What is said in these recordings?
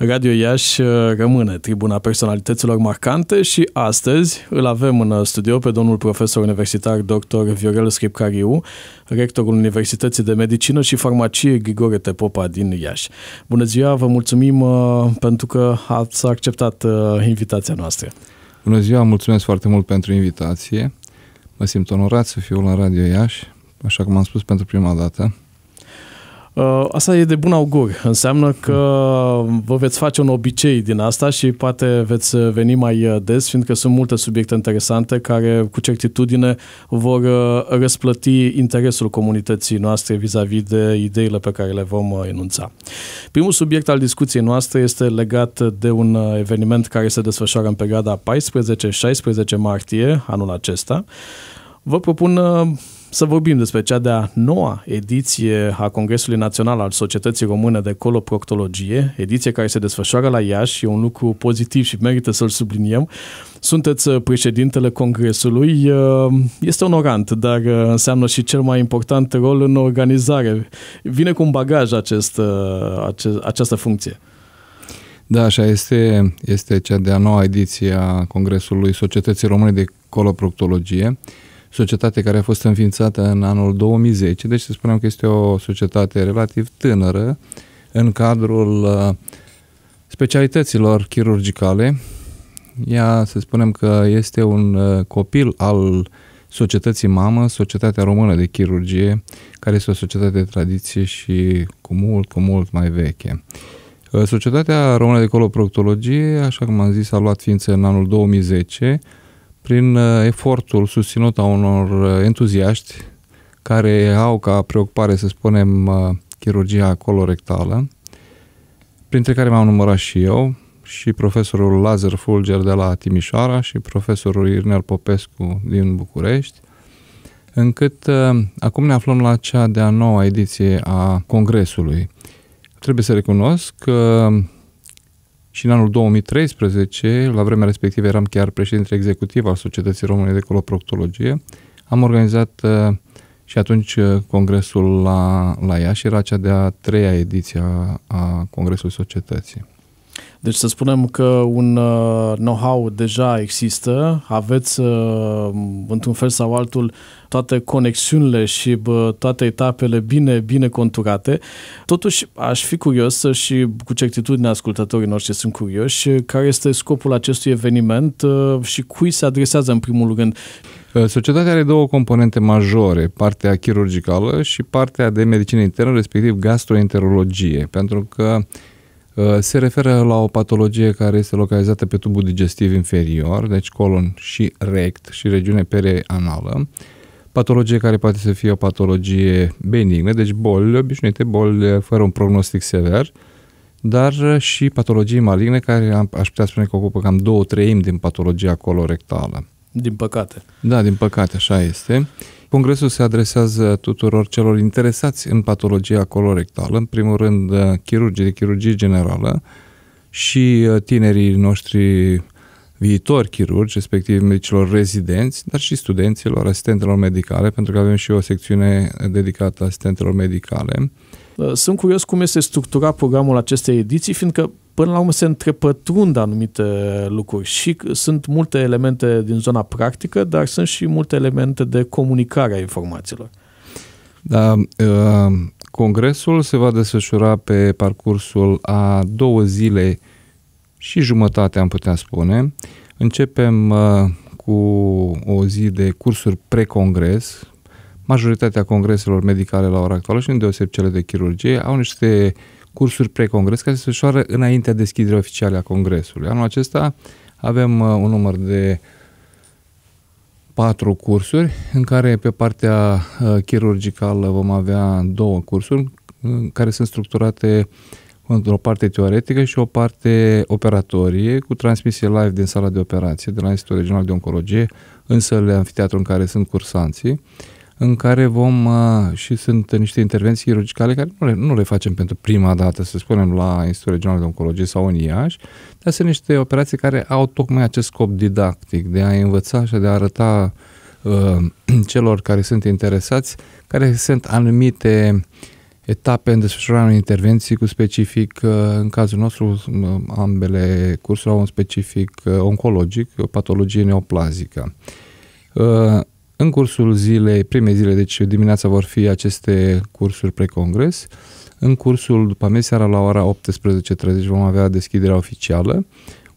Radio Iași uh, rămâne tribuna personalităților marcante și astăzi îl avem în uh, studio pe domnul profesor universitar dr. Viorel Scripcariu, rectorul Universității de Medicină și Farmacie Grigore Tepopa din Iași. Bună ziua, vă mulțumim uh, pentru că ați acceptat invitația noastră. Bună ziua, mulțumesc foarte mult pentru invitație. Mă simt onorat să fiu la Radio Iași, așa cum am spus pentru prima dată. Uh, asta e de bun augur. Înseamnă hmm. că vă veți face un obicei din asta și poate veți veni mai uh, des, fiindcă sunt multe subiecte interesante care cu certitudine vor uh, răsplăti interesul comunității noastre vis-a-vis de ideile pe care le vom enunța. Primul subiect al discuției noastre este legat de un eveniment care se desfășoară în perioada 14-16 martie anul acesta. Vă propun să vorbim despre cea de-a noua ediție a Congresului Național al Societății Române de Coloproctologie, ediție care se desfășoară la Iași, e un lucru pozitiv și merită să-l subliniem. Sunteți uh, președintele Congresului, uh, este onorant, dar uh, înseamnă și cel mai important rol în organizare. Vine cu un bagaj acest, acest, această funcție. Da, așa este, este cea de-a noua ediție a Congresului Societății Române de Coloproctologie. Uh, societate care a fost înființată în anul 2010, deci să spunem că este o societate relativ tânără în cadrul uh, specialităților chirurgicale. Ea, să spunem că este un uh, copil al societății mamă, Societatea Română de Chirurgie, care este o societate de tradiție și cu mult, cu mult mai veche. Uh, Societatea Română de Coloproctologie, așa cum am zis, a luat ființă în anul 2010, prin uh, efortul susținut a unor uh, entuziaști care au ca preocupare, să spunem, uh, chirurgia colorectală, printre care m-am numărat și eu, și profesorul Lazar Fulger de la Timișoara și profesorul Irnel Popescu din București, încât acum ne aflăm la cea de-a noua ediție a Congresului. Trebuie să recunosc că și în anul 2013, la vremea respectivă eram chiar președinte executiv al Societății Române de Coloproctologie, am organizat uh, și atunci uh, congresul la, la Iași era cea de-a treia ediție a, a Congresului Societății. Deci să spunem că un uh, know-how deja există, aveți uh, într-un fel sau altul toate conexiunile și toate etapele bine, bine conturate. Totuși, aș fi curios și cu certitudine ascultătorii noștri sunt curioși care este scopul acestui eveniment uh, și cui se adresează în primul rând. Societatea are două componente majore, partea chirurgicală și partea de medicină internă, respectiv gastroenterologie, pentru că Uh, se referă la o patologie care este localizată pe tubul digestiv inferior, deci colon și rect și regiune perianală. Patologie care poate să fie o patologie benignă, deci boli obișnuite, boli uh, fără un prognostic sever, dar uh, și patologii maligne care aș putea spune că ocupă cam două treimi din patologia colorectală. Din păcate. Da, din păcate, așa este. Uh, Congresul se adresează tuturor celor interesați în patologia colorectală, în primul rând uh, chirurgii de chirurgie generală și uh, tinerii noștri viitori chirurgi, respectiv medicilor rezidenți, dar și studenților, asistentelor medicale, pentru că avem și o secțiune dedicată asistentelor medicale. Uh, sunt curios cum este structurat programul acestei ediții, fiindcă până la urmă se întrepătrund anumite lucruri și sunt multe elemente din zona practică, dar sunt și multe elemente de comunicare a informațiilor. Da, uh, congresul se va desfășura pe parcursul a două zile și jumătate, am putea spune. Începem uh, cu o zi de cursuri pre-congres. Majoritatea congreselor medicale la ora actuală și îndeoseb cele de chirurgie au niște uh, cursuri pre-congres care se desfășoară înaintea deschiderii oficiale a congresului. Anul acesta avem uh, un număr de patru cursuri, în care pe partea uh, chirurgicală vom avea două cursuri uh, care sunt structurate într-o parte teoretică și o parte operatorie cu transmisie live din sala de operație de la Institutul Regional de Oncologie în sălile anfiteatru în care sunt cursanții. Uh, în care vom, uh, și sunt niște intervenții chirurgicale care nu le, nu le facem pentru prima dată, să spunem, la Institutul Regional de Oncologie sau în Iași, dar sunt niște operații care au tocmai acest scop didactic, de a învăța și de a arăta uh, celor care sunt interesați, care sunt anumite etape în desfășurarea unei intervenții cu specific, uh, în cazul nostru, uh, ambele cursuri au un specific oncologic, o patologie neoplazică. În cursul zilei, prime zile, deci dimineața vor fi aceste cursuri precongres. În cursul după seara la ora 18.30 vom avea deschiderea oficială,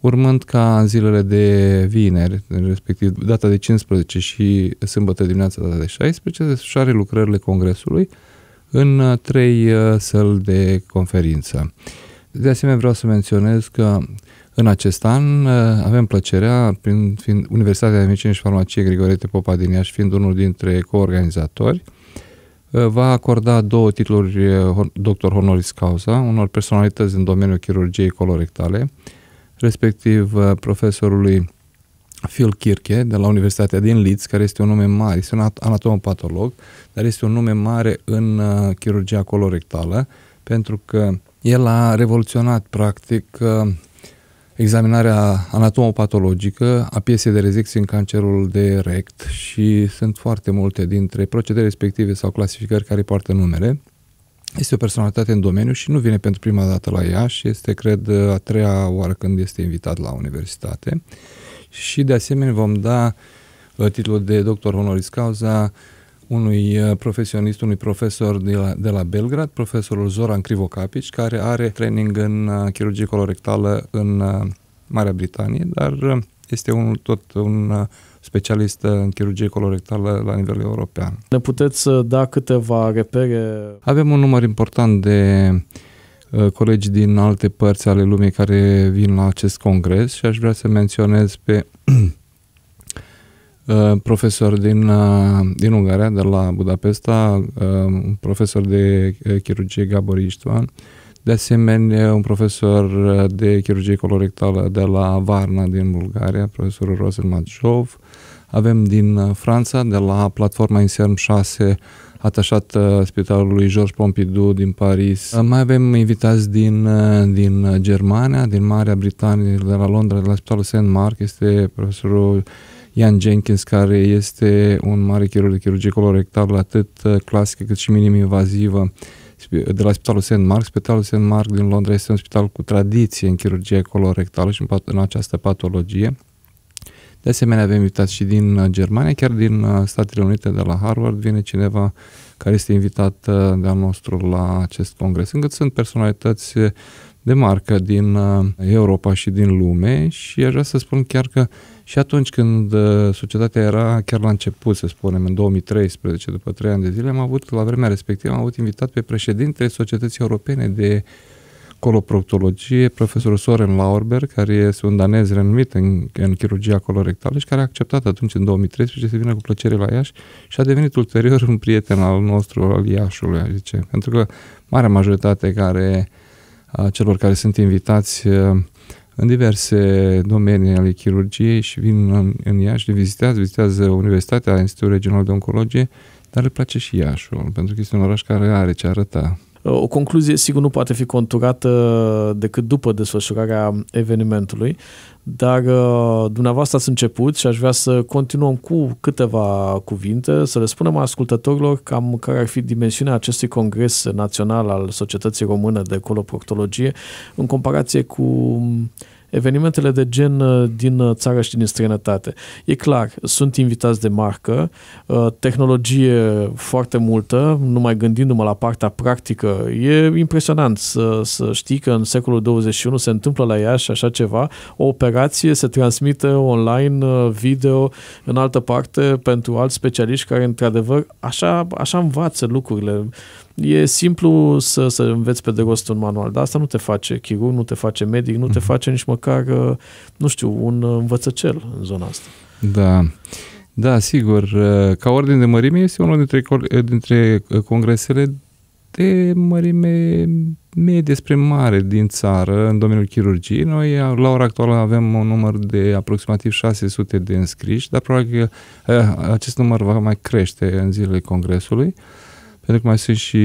urmând ca în zilele de vineri, respectiv data de 15 și sâmbătă dimineața data de 16, se desfășoare lucrările congresului în trei uh, săli de conferință. De asemenea, vreau să menționez că în acest an uh, avem plăcerea, prin, fiind Universitatea de Medicină și Farmacie Grigorete Popa din Iași, fiind unul dintre coorganizatori, uh, va acorda două titluri uh, doctor honoris causa unor personalități din domeniul chirurgiei colorectale, respectiv profesorului Phil Kirke de la Universitatea din Leeds, care este un nume mare, este un anatomopatolog, dar este un nume mare în chirurgia colorectală, pentru că el a revoluționat practic examinarea anatomopatologică a piesei de rezecție în cancerul de rect și sunt foarte multe dintre procedee respective sau clasificări care poartă numele. Este o personalitate în domeniu și nu vine pentru prima dată la ea și este, cred, a treia oară când este invitat la universitate. Și, de asemenea, vom da uh, titlul de doctor honoris causa uh, unui uh, profesionist, unui profesor de la, de la Belgrad, profesorul Zoran Crivocapici, care are training în uh, chirurgie colorectală în uh, Marea Britanie, dar este un tot un specialist în chirurgie colorectală la nivel european. Ne puteți da câteva repere? Avem un număr important de colegi din alte părți ale lumii care vin la acest congres și aș vrea să menționez pe Eh, profesor din, eh, din Ungaria, de la Budapesta, eh, un profesor de chirurgie Gabor Istvan, de asemenea un profesor de chirurgie colorectală de la Varna din Bulgaria, profesorul Rosel Matjov, avem din Franța, de la platforma Inserm 6, atașat Spitalului Georges Pompidou din Paris. Mai avem invitați din, din Germania, din Marea Britanie, de la Londra, de la Spitalul St. Mark, este profesorul Ian Jenkins, care este un mare chirurg de chirurgie colorectală, atât uh, clasică cât și minim-invazivă, de la Spitalul St. Mark. Spitalul St. Mark din Londra este un spital cu tradiție în chirurgie colorectală și în, această patologie. De asemenea, avem invitați și din uh, Germania, chiar din uh, Statele Unite, de la Harvard, vine cineva care este invitat de-al nostru la acest congres, încât sunt personalități de marcă din uh, Europa și din lume și aș vrea să spun chiar că și atunci când uh, societatea era chiar la început, să spunem, în 2013, după trei ani de zile, am avut, la vremea respectivă, am avut invitat pe președintele Societății Europene de coloproctologie, profesorul Soren Lauerberg, care este un danez renumit în, în chirurgia colorectală și care a acceptat atunci, în 2013, să vină cu plăcere la Iași și a devenit ulterior un prieten al nostru, al Iașului, aș zice. Pentru că marea majoritate care uh, a celor care sunt invitați uh, în diverse domenii ale chirurgiei și vin în, în Iași, le vizitează, vizitează Universitatea, Institutul Regional de Oncologie, dar le place și Iașul, pentru că este un oraș care are ce arăta. O concluzie, sigur, nu poate fi conturată decât după desfășurarea evenimentului, dar uh, dumneavoastră ați început și aș vrea să continuăm cu câteva cuvinte, să le spunem ascultătorilor cam care ar fi dimensiunea acestui congres național al Societății Române de Coloproctologie în comparație cu evenimentele de gen uh, din uh, țară și din străinătate. E clar, sunt invitați de marcă, uh, tehnologie foarte multă, numai gândindu-mă la partea practică, e impresionant să, să știi că în secolul 21 se întâmplă la Iași așa ceva, o operație se transmite online, video, în altă parte, pentru alți specialiști care, într-adevăr, așa, așa învață lucrurile. E simplu să, să înveți pe de rost un manual, dar asta nu te face chirurg, nu te face medic, nu te mhm. face nici măcar, uh, nu știu, un învățăcel în zona asta. Da. Da, sigur. Uh, ca ordine de mărime este unul dintre, uh, dintre congresele de mărime medie spre mare din țară în domeniul chirurgiei. Noi, la ora actuală, avem un număr de aproximativ 600 de înscriși, dar probabil că acest număr va mai crește în zilele congresului. Uh, pentru că mai sunt și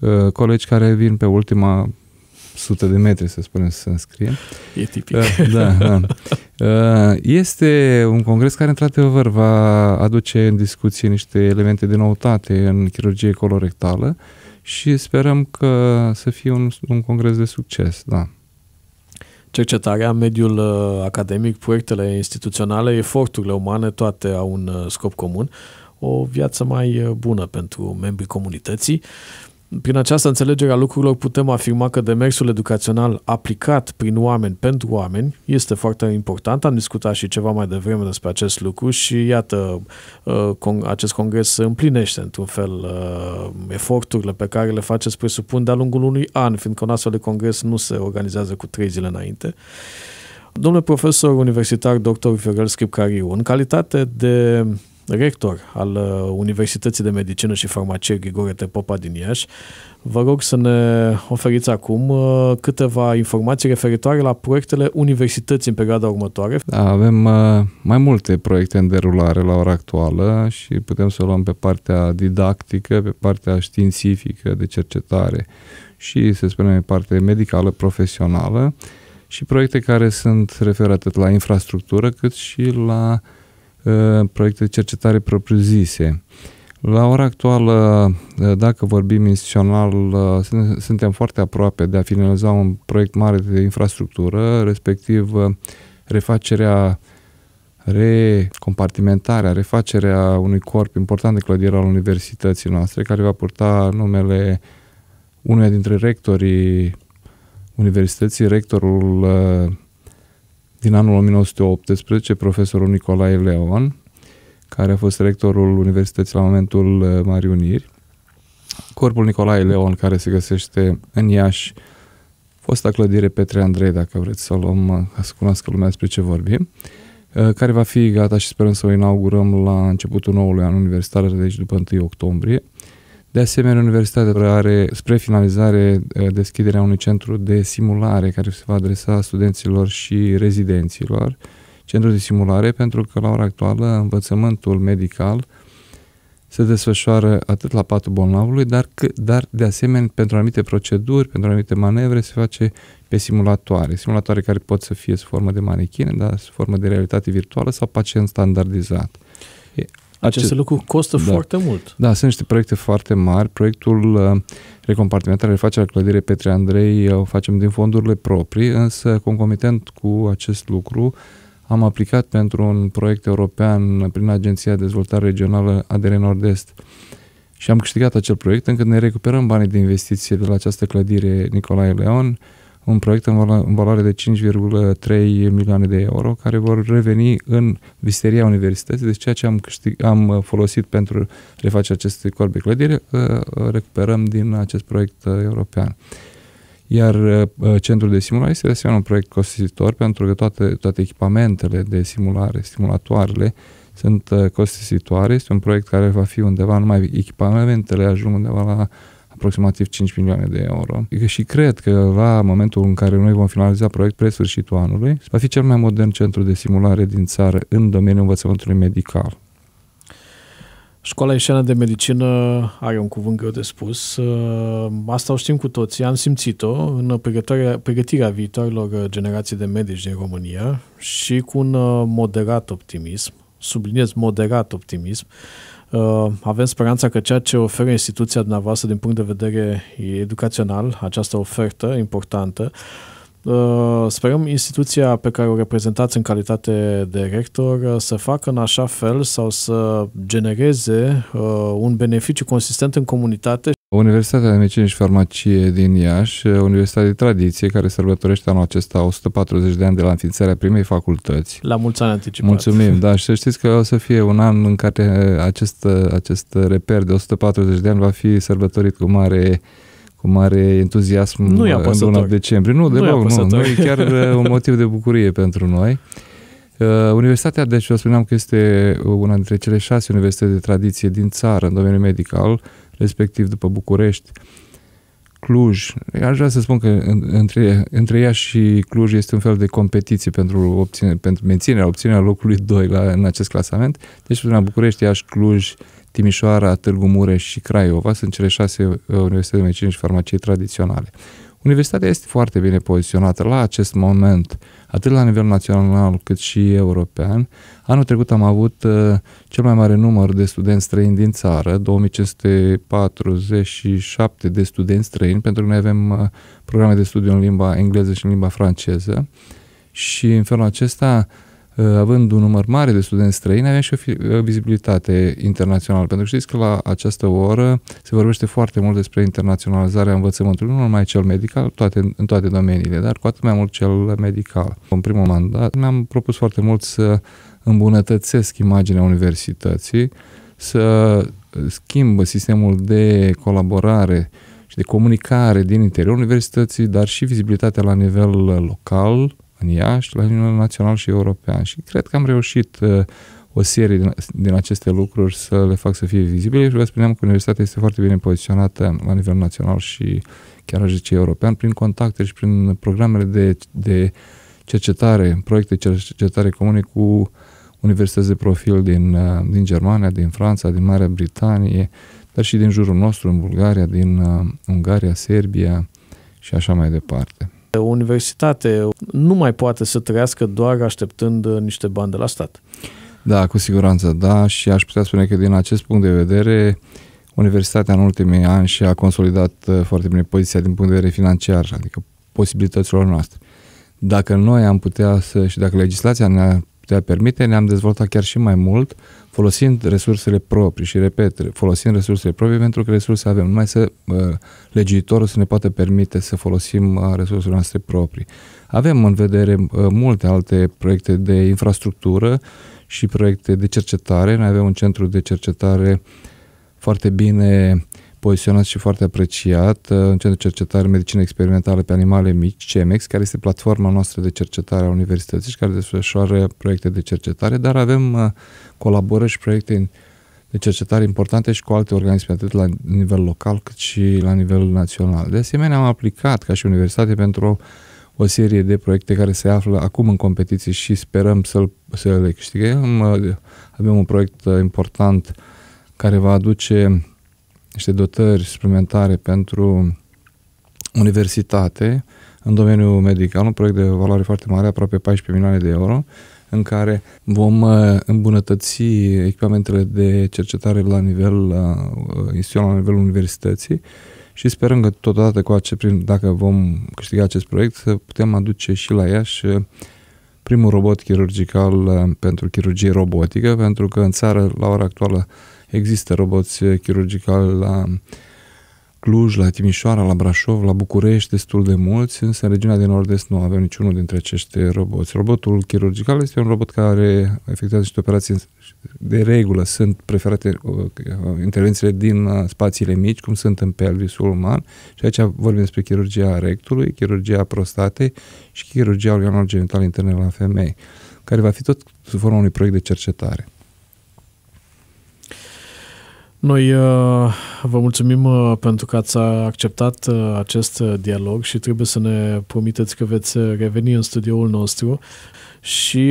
uh, colegi care vin pe ultima sută de metri, să spunem, să se înscrie. E tipic. Uh, da, da. Uh, este un congres care, într-adevăr, va aduce în discuție niște elemente de noutate în chirurgie colorectală și sperăm că să fie un, un congres de succes, da cercetarea, mediul uh, academic, proiectele instituționale, eforturile umane, toate au un uh, scop comun o viață mai uh, bună pentru membrii comunității. Prin această înțelegere a lucrurilor putem afirma că demersul educațional aplicat prin oameni pentru oameni este foarte important. Am discutat și ceva mai devreme despre acest lucru și iată, uh, acest congres împlinește într-un fel uh, eforturile pe care le faceți, presupun, de-a lungul unui an, fiindcă un astfel de congres nu se organizează cu trei zile înainte. Domnule profesor universitar dr. Fiorel Scripcariu, în calitate de rector al uh, Universității de Medicină și Farmacie Grigore Tepopa din Iași. Vă rog să ne oferiți acum uh, câteva informații referitoare la proiectele universității în perioada următoare. Da, avem uh, mai multe proiecte în derulare la ora actuală și putem să luăm pe partea didactică, pe partea științifică de cercetare și, să spunem, pe partea medicală, profesională și proiecte care sunt referate atât la infrastructură cât și la uh, Uh, proiecte de cercetare propriu-zise. La ora actuală, uh, dacă vorbim instituțional, uh, suntem foarte aproape de a finaliza un proiect mare de infrastructură, respectiv refacerea, recompartimentarea, refacerea unui corp important de clădire al universității noastre, care va purta numele unuia dintre rectorii universității, rectorul din anul 1918, profesorul Nicolae Leon, care a fost rectorul universității la momentul uh, Marii Uniri. Corpul Nicolae Leon, care se găsește în Iași, fosta clădire Petre Andrei, dacă vreți să o luăm, uh, ca să cunoască lumea despre ce vorbim, uh, care va fi gata și sperăm să o inaugurăm la începutul noului an universitar, deci după 1 octombrie. De asemenea, universitatea are spre finalizare eh, deschiderea unui centru de simulare care se va adresa studenților și rezidenților. Centru de simulare pentru că la ora actuală învățământul medical se desfășoară atât la patul bolnavului, dar, dar de asemenea pentru anumite proceduri, pentru anumite manevre se face pe simulatoare. Simulatoare care pot să fie sub formă de manechine, dar sub formă de realitate virtuală sau pacient standardizat. Aceste Acest, lucruri costă da. foarte mult. Da, sunt niște proiecte foarte mari. Proiectul uh, recompartimentare refacerea clădirei Petre Andrei uh, o facem din fondurile proprii, însă concomitent cu acest lucru am aplicat pentru un proiect european prin Agenția de Dezvoltare Regională ADR Nord-Est și am câștigat acel proiect încât ne recuperăm banii de investiție de la această clădire Nicolae Leon un proiect în, valo- în valoare de 5,3 milioane de euro care vor reveni în visteria universității, deci ceea ce am, câștig, am uh, folosit pentru refacerea acestui corp de clădire, uh, uh, recuperăm din acest proiect european. Iar centrul de simulare este de asemenea un proiect costisitor pentru că toate, toate echipamentele de simulare, simulatoarele, sunt costisitoare. Este un proiect care va fi undeva, numai echipamentele ajung undeva la aproximativ 5 milioane de euro. Adică și cred că la momentul în care noi vom finaliza proiect pre sfârșitul anului, va fi cel mai modern centru de simulare din țară în domeniul învățământului medical. Școala Ieșeană de Medicină are un cuvânt greu de spus. Ă, asta o știm cu toții, am simțit-o în pregătirea, pregătirea viitorilor generații de medici din România și cu un ă, moderat optimism, subliniez moderat optimism, Uh, avem speranța că ceea ce oferă instituția dumneavoastră din punct de vedere educațional, această ofertă importantă, uh, Uh, sperăm instituția pe care o reprezentați în calitate de rector uh, să facă în așa fel sau să genereze uh, un beneficiu consistent în comunitate. Universitatea de Medicină și Farmacie din Iași, Universitatea de Tradiție, care sărbătorește anul acesta 140 de ani de la înființarea primei facultăți. La mulți ani anticipat. Mulțumim, da, și să știți că o să fie un an în care acest, acest reper de 140 de ani va fi sărbătorit cu mare cu mare entuziasm nu e în luna decembrie. Nu, deloc, nu, nu. nu. E chiar uh, un motiv de bucurie pentru noi. Uh, universitatea, deci vă spuneam că este uh, una dintre cele șase universități de tradiție din țară în domeniul medical, respectiv după București, Cluj. Aș vrea să spun că între, între ea și Cluj este un fel de competiție pentru, obține, pentru menținerea, obținerea locului 2 la, în acest clasament. Deci, spuneam București, Iași, Cluj, Timișoara, Târgu Mureș și Craiova sunt cele șase uh, universități de medicină și farmacie tradiționale. Universitatea este foarte bine poziționată la acest moment, atât la nivel național cât și european. Anul trecut am avut uh, cel mai mare număr de studenți străini din țară, 2547 de studenți străini, pentru că noi avem uh, programe de studiu în limba engleză și în limba franceză. Și în felul acesta Uh, având un număr mare de studenți străini, avem și o uh, vizibilitate internațională. Pentru că știți că la această oră se vorbește foarte mult despre internaționalizarea învățământului, nu numai cel medical, toate, în toate domeniile, dar cu atât mai mult cel medical. În primul mandat mi-am propus foarte mult să îmbunătățesc imaginea universității, să schimb sistemul de colaborare și de comunicare din interiorul universității, dar și vizibilitatea la nivel local, în Iași, și la nivel național și european. Și cred că am reușit uh, o serie din, din aceste lucruri să le fac să fie vizibile și vă spuneam că universitatea este foarte bine poziționată la nivel național și chiar aș zice european prin contacte și prin programele de, de cercetare, proiecte de cercetare comune cu universități de profil din, uh, din Germania, din Franța, din Marea Britanie, dar și din jurul nostru, în Bulgaria, din uh, Ungaria, Serbia și așa mai departe o universitate nu mai poate să trăiască doar așteptând uh, niște bani de la stat. Da, cu siguranță, da, și aș putea spune că din acest punct de vedere, universitatea în ultimii ani și-a consolidat uh, foarte bine poziția din punct de vedere financiar, adică posibilităților noastre. Dacă noi am putea să, și dacă legislația ne-a putea permite, ne-am dezvoltat chiar și mai mult, folosind resursele proprii și, repet, folosind resursele proprii pentru că resurse avem, numai să uh, legiuitorul să ne poată permite să folosim uh, resursele noastre proprii. Avem în vedere uh, multe alte proiecte de infrastructură și proiecte de cercetare. Noi avem un centru de cercetare foarte bine poziționat și foarte apreciat uh, în Centrul de Cercetare Medicină Experimentală pe Animale Mici, CEMEX, care este platforma noastră de cercetare a universității și care desfășoară proiecte de cercetare, dar avem uh, colaborări și proiecte de cercetare importante și cu alte organisme, atât la nivel local cât și la nivel național. De asemenea, am aplicat ca și universitate pentru o serie de proiecte care se află acum în competiție și sperăm să, să le câștigăm. Uh, avem un proiect important care va aduce niște dotări suplimentare pentru universitate în domeniul medical, un proiect de valoare foarte mare, aproape 14 milioane de euro, în care vom uh, îmbunătăți echipamentele de cercetare la nivel uh, instituțional, la nivelul universității și sperăm că totodată cu acest, dacă vom câștiga acest proiect, să putem aduce și la Iași uh, primul robot chirurgical pentru chirurgie robotică, pentru că în țară, la ora actuală, Există roboți eh, chirurgicali la Cluj, la Timișoara, la Brașov, la București, destul de mulți, însă în regiunea din nord-est nu avem niciunul dintre acești roboți. Robotul chirurgical este un robot care efectuează niște operații de regulă, sunt preferate intervențiile din uh, spațiile mici, cum sunt în pelvisul uman și aici vorbim despre chirurgia rectului, chirurgia prostatei și chirurgia organelor genitale interne la femei, care va fi tot sub forma unui proiect de cercetare. Noi uh, vă mulțumim uh, pentru că ați acceptat uh, acest dialog și trebuie să ne promiteți că veți reveni în studioul nostru și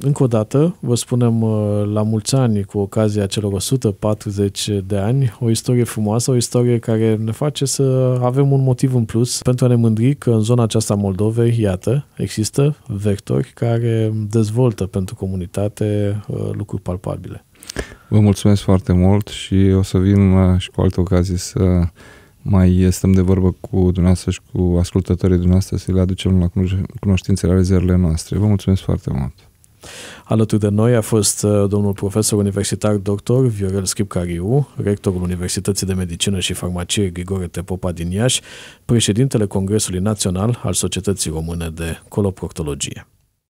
încă o dată vă spunem la mulți ani cu ocazia celor 140 de ani, o istorie frumoasă, o istorie care ne face să avem un motiv în plus pentru a ne mândri că în zona aceasta Moldovei, iată, există vectori care dezvoltă pentru comunitate lucruri palpabile. Vă mulțumesc foarte mult și o să vin uh, și cu altă ocazie să mai stăm de vorbă cu dumneavoastră și cu ascultătorii dumneavoastră să le aducem la cunoștințele rezervele noastre. Vă mulțumesc foarte mult! Alături de noi a fost uh, domnul profesor universitar dr. Viorel Scripcariu, rectorul Universității de Medicină și Farmacie Grigore Tepopa din Iași, președintele Congresului Național al Societății Române de Coloproctologie.